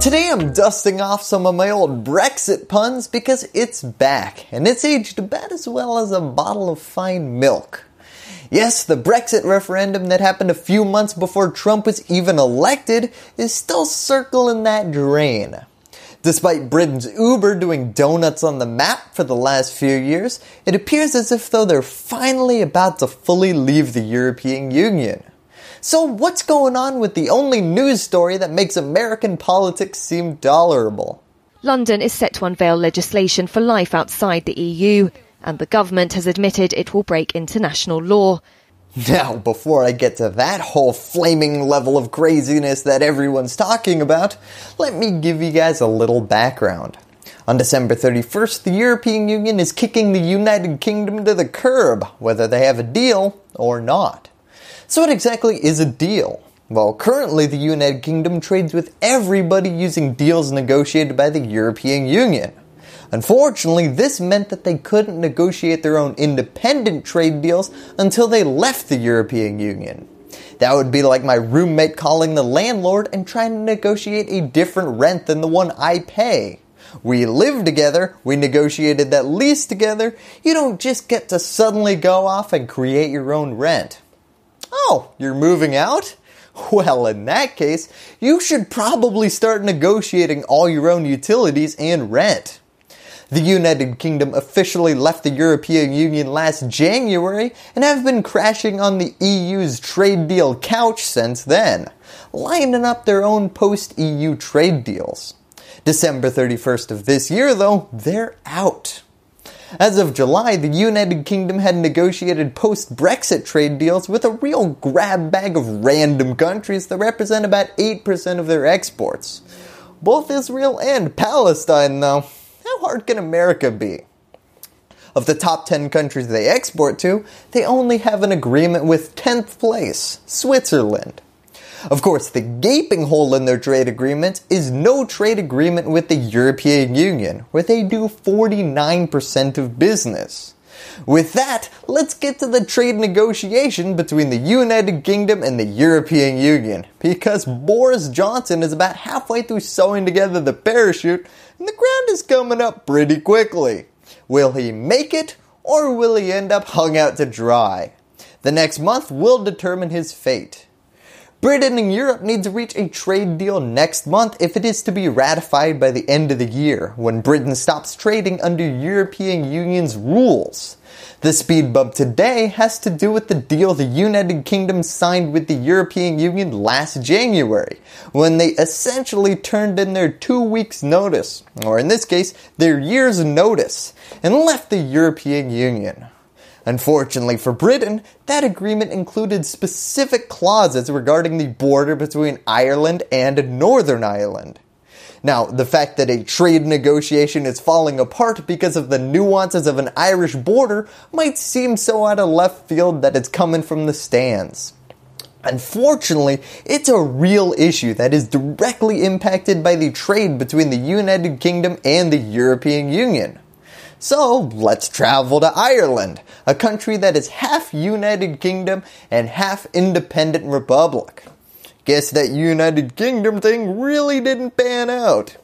Today I'm dusting off some of my old Brexit puns because it's back and it's aged about as well as a bottle of fine milk. Yes, the Brexit referendum that happened a few months before Trump was even elected is still circling that drain. Despite Britain's Uber doing donuts on the map for the last few years, it appears as if though they're finally about to fully leave the European Union. So what's going on with the only news story that makes American politics seem tolerable? London is set to unveil legislation for life outside the EU, and the government has admitted it will break international law. Now, before I get to that whole flaming level of craziness that everyone's talking about, let me give you guys a little background. On December 31st, the European Union is kicking the United Kingdom to the curb, whether they have a deal or not. So what exactly is a deal? Well, currently the United Kingdom trades with everybody using deals negotiated by the European Union. Unfortunately, this meant that they couldn't negotiate their own independent trade deals until they left the European Union. That would be like my roommate calling the landlord and trying to negotiate a different rent than the one I pay. We lived together, we negotiated that lease together, you don't just get to suddenly go off and create your own rent. Oh, you're moving out? Well, in that case, you should probably start negotiating all your own utilities and rent. The United Kingdom officially left the European Union last January and have been crashing on the EU's trade deal couch since then, lining up their own post-EU trade deals. December 31st of this year though, they're out. As of July, the United Kingdom had negotiated post Brexit trade deals with a real grab bag of random countries that represent about 8% of their exports. Both Israel and Palestine, though, how hard can America be? Of the top 10 countries they export to, they only have an agreement with 10th place, Switzerland. Of course, the gaping hole in their trade agreement is no trade agreement with the European Union, where they do 49% of business. With that, let's get to the trade negotiation between the United Kingdom and the European Union, because Boris Johnson is about halfway through sewing together the parachute and the ground is coming up pretty quickly. Will he make it or will he end up hung out to dry? The next month will determine his fate. Britain and Europe need to reach a trade deal next month if it is to be ratified by the end of the year, when Britain stops trading under European Union's rules. The speed bump today has to do with the deal the United Kingdom signed with the European Union last January, when they essentially turned in their two weeks notice, or in this case, their year's notice, and left the European Union. Unfortunately for Britain, that agreement included specific clauses regarding the border between Ireland and Northern Ireland. Now, the fact that a trade negotiation is falling apart because of the nuances of an Irish border might seem so out of left field that it's coming from the stands. Unfortunately, it's a real issue that is directly impacted by the trade between the United Kingdom and the European Union. So let's travel to Ireland, a country that is half United Kingdom and half independent republic. Guess that United Kingdom thing really didn't pan out.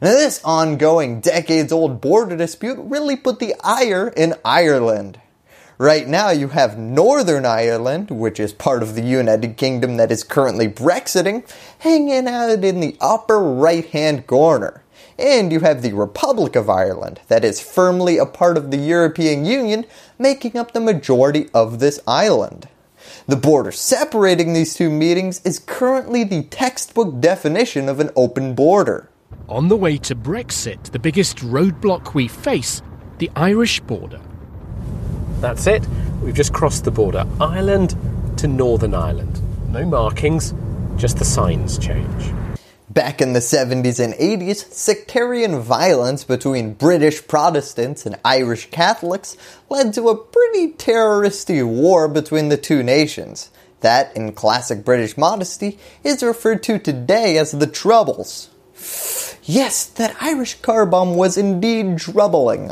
Now, this ongoing decades old border dispute really put the ire in Ireland. Right now, you have Northern Ireland, which is part of the United Kingdom that is currently Brexiting, hanging out in the upper right hand corner. And you have the Republic of Ireland that is firmly a part of the European Union, making up the majority of this island. The border separating these two meetings is currently the textbook definition of an open border. On the way to Brexit, the biggest roadblock we face, the Irish border. That's it, we've just crossed the border. Ireland to Northern Ireland. No markings, just the signs change. Back in the 70s and 80s, sectarian violence between British Protestants and Irish Catholics led to a pretty terroristy war between the two nations. That, in classic British modesty, is referred to today as the Troubles. Yes, that Irish car bomb was indeed troubling.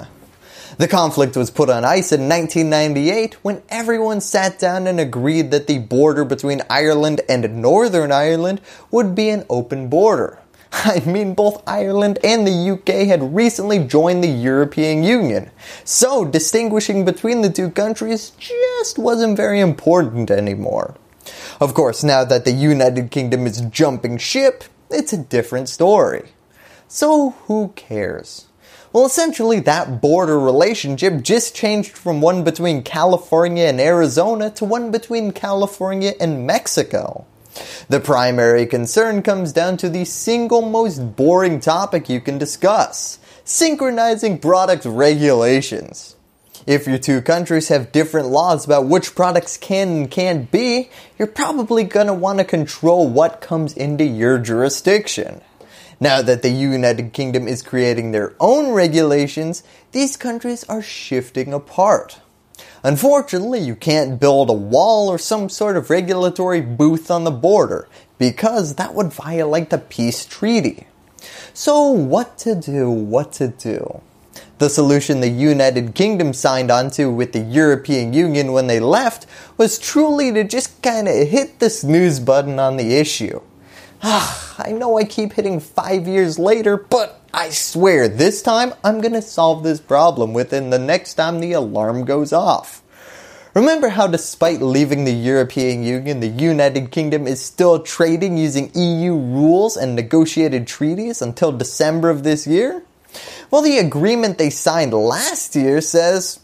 The conflict was put on ice in 1998 when everyone sat down and agreed that the border between Ireland and Northern Ireland would be an open border. I mean, both Ireland and the UK had recently joined the European Union, so distinguishing between the two countries just wasn't very important anymore. Of course, now that the United Kingdom is jumping ship, it's a different story. So who cares? Well, essentially, that border relationship just changed from one between California and Arizona to one between California and Mexico. The primary concern comes down to the single most boring topic you can discuss, synchronizing product regulations. If your two countries have different laws about which products can and can't be, you're probably going to want to control what comes into your jurisdiction. Now that the United Kingdom is creating their own regulations, these countries are shifting apart. Unfortunately, you can't build a wall or some sort of regulatory booth on the border because that would violate the peace treaty. So what to do, what to do? The solution the United Kingdom signed onto with the European Union when they left was truly to just kinda hit the snooze button on the issue. Ah, I know I keep hitting five years later, but I swear this time I'm going to solve this problem within the next time the alarm goes off. Remember how despite leaving the European Union, the United Kingdom is still trading using EU rules and negotiated treaties until December of this year? Well, the agreement they signed last year says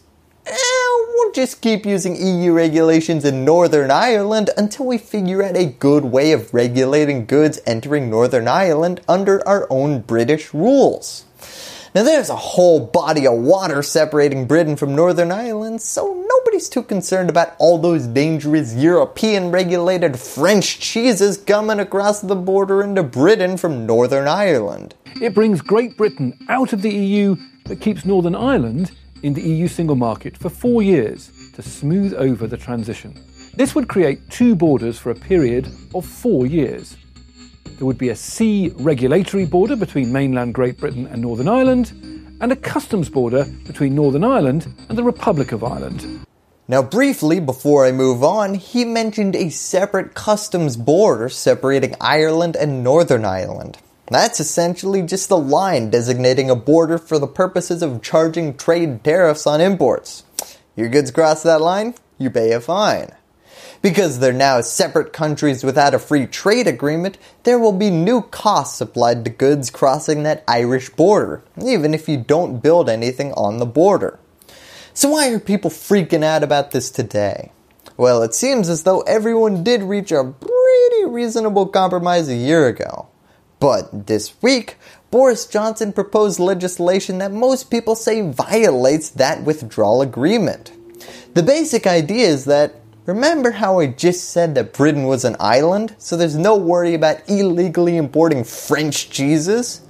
we'll just keep using EU regulations in Northern Ireland until we figure out a good way of regulating goods entering Northern Ireland under our own British rules. Now there's a whole body of water separating Britain from Northern Ireland, so nobody's too concerned about all those dangerous European regulated French cheeses coming across the border into Britain from Northern Ireland. It brings Great Britain out of the EU but keeps Northern Ireland in the EU single market for four years to smooth over the transition. This would create two borders for a period of four years. There would be a sea regulatory border between mainland Great Britain and Northern Ireland, and a customs border between Northern Ireland and the Republic of Ireland. Now, briefly before I move on, he mentioned a separate customs border separating Ireland and Northern Ireland. That's essentially just a line designating a border for the purposes of charging trade tariffs on imports. Your goods cross that line, you pay a fine. Because they're now separate countries without a free trade agreement, there will be new costs applied to goods crossing that Irish border, even if you don't build anything on the border. So why are people freaking out about this today? Well, it seems as though everyone did reach a pretty reasonable compromise a year ago. But this week, Boris Johnson proposed legislation that most people say violates that withdrawal agreement. The basic idea is that, remember how I just said that Britain was an island, so there's no worry about illegally importing French cheeses?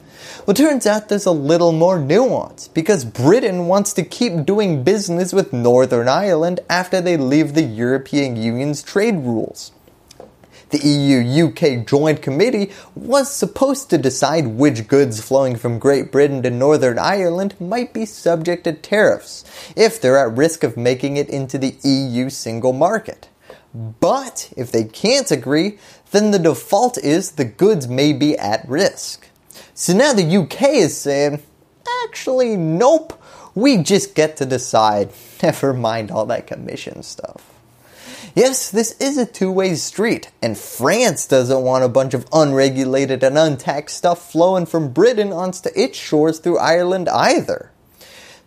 Well, turns out there's a little more nuance because Britain wants to keep doing business with Northern Ireland after they leave the European Union's trade rules. The EU UK Joint Committee was supposed to decide which goods flowing from Great Britain to Northern Ireland might be subject to tariffs if they're at risk of making it into the EU single market. But if they can't agree, then the default is the goods may be at risk. So now the UK is saying, actually, nope, we just get to decide. Never mind all that commission stuff. Yes, this is a two-way street, and France doesn't want a bunch of unregulated and untaxed stuff flowing from Britain onto its shores through Ireland either.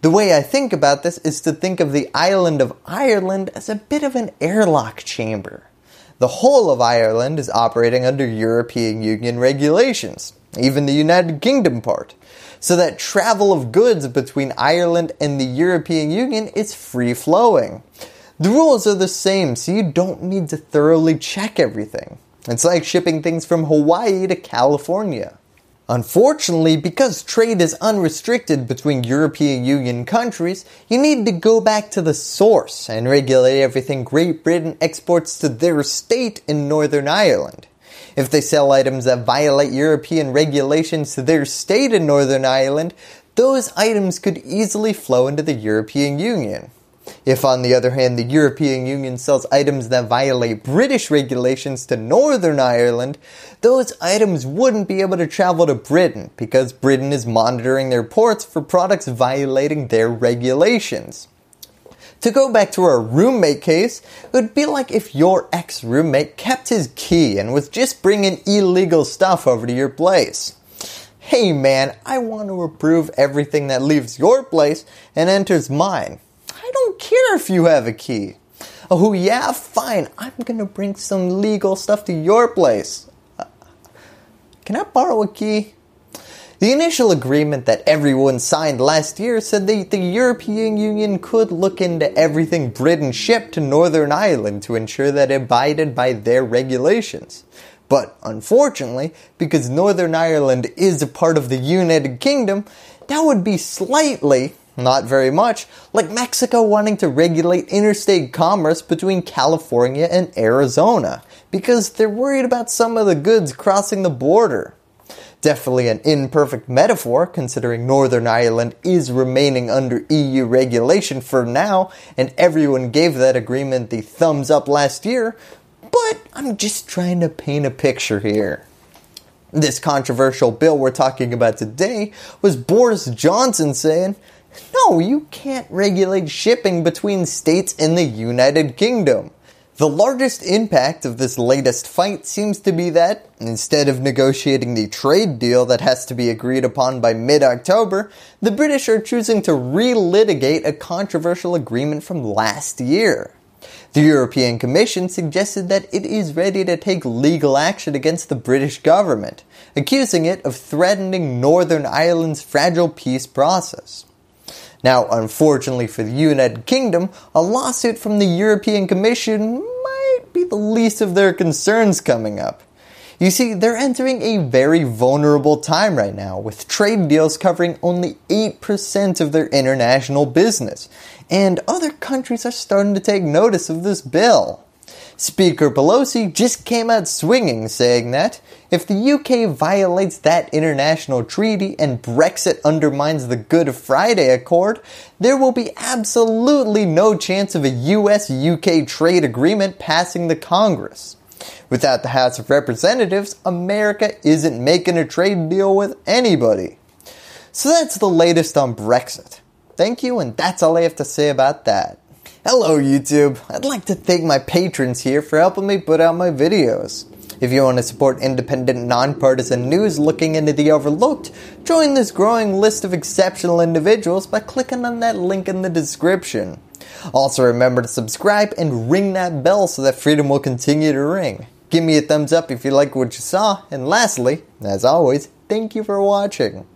The way I think about this is to think of the island of Ireland as a bit of an airlock chamber. The whole of Ireland is operating under European Union regulations, even the United Kingdom part, so that travel of goods between Ireland and the European Union is free flowing. The rules are the same, so you don't need to thoroughly check everything. It's like shipping things from Hawaii to California. Unfortunately, because trade is unrestricted between European Union countries, you need to go back to the source and regulate everything Great Britain exports to their state in Northern Ireland. If they sell items that violate European regulations to their state in Northern Ireland, those items could easily flow into the European Union. If, on the other hand, the European Union sells items that violate British regulations to Northern Ireland, those items wouldn't be able to travel to Britain because Britain is monitoring their ports for products violating their regulations. To go back to our roommate case, it would be like if your ex-roommate kept his key and was just bringing illegal stuff over to your place. Hey man, I want to approve everything that leaves your place and enters mine don't care if you have a key. Oh, yeah, fine. I'm going to bring some legal stuff to your place. Uh, can I borrow a key? The initial agreement that everyone signed last year said that the European Union could look into everything Britain shipped to Northern Ireland to ensure that it abided by their regulations. But unfortunately, because Northern Ireland is a part of the United Kingdom, that would be slightly not very much, like Mexico wanting to regulate interstate commerce between California and Arizona because they're worried about some of the goods crossing the border. Definitely an imperfect metaphor considering Northern Ireland is remaining under EU regulation for now and everyone gave that agreement the thumbs up last year, but I'm just trying to paint a picture here. This controversial bill we're talking about today was Boris Johnson saying, no, you can't regulate shipping between states in the United Kingdom. The largest impact of this latest fight seems to be that, instead of negotiating the trade deal that has to be agreed upon by mid-October, the British are choosing to relitigate a controversial agreement from last year. The European Commission suggested that it is ready to take legal action against the British government, accusing it of threatening Northern Ireland's fragile peace process. Now, unfortunately for the United Kingdom, a lawsuit from the European Commission might be the least of their concerns coming up. You see, they're entering a very vulnerable time right now with trade deals covering only 8% of their international business, and other countries are starting to take notice of this bill. Speaker Pelosi just came out swinging saying that if the UK violates that international treaty and Brexit undermines the Good Friday Accord, there will be absolutely no chance of a US-UK trade agreement passing the Congress. Without the House of Representatives, America isn't making a trade deal with anybody. So that's the latest on Brexit. Thank you and that's all I have to say about that. Hello YouTube! I'd like to thank my patrons here for helping me put out my videos. If you want to support independent, nonpartisan news looking into the overlooked, join this growing list of exceptional individuals by clicking on that link in the description. Also remember to subscribe and ring that bell so that freedom will continue to ring. Give me a thumbs up if you like what you saw, and lastly, as always, thank you for watching.